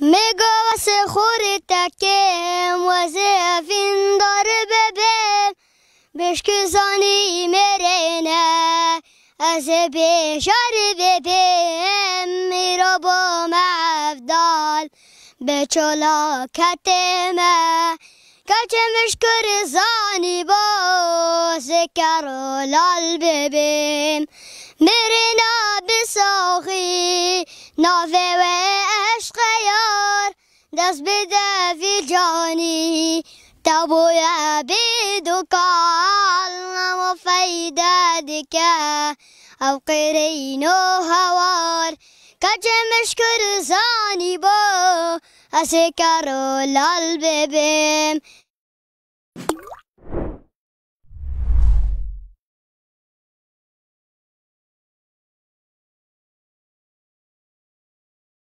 میگو واسه خوری تکم واسه فین داره ببین بشکی زانی مرینه از بیشاری ببین میرو با مفدال به چلا کتمه کچه مشکر زانی باز لال ببیم، میرنا بساخی نافه دس بدا في جاني تابو يا بيدك علم في دادك أو قرينو هوار كجمش زاني بو أسكر البيبيم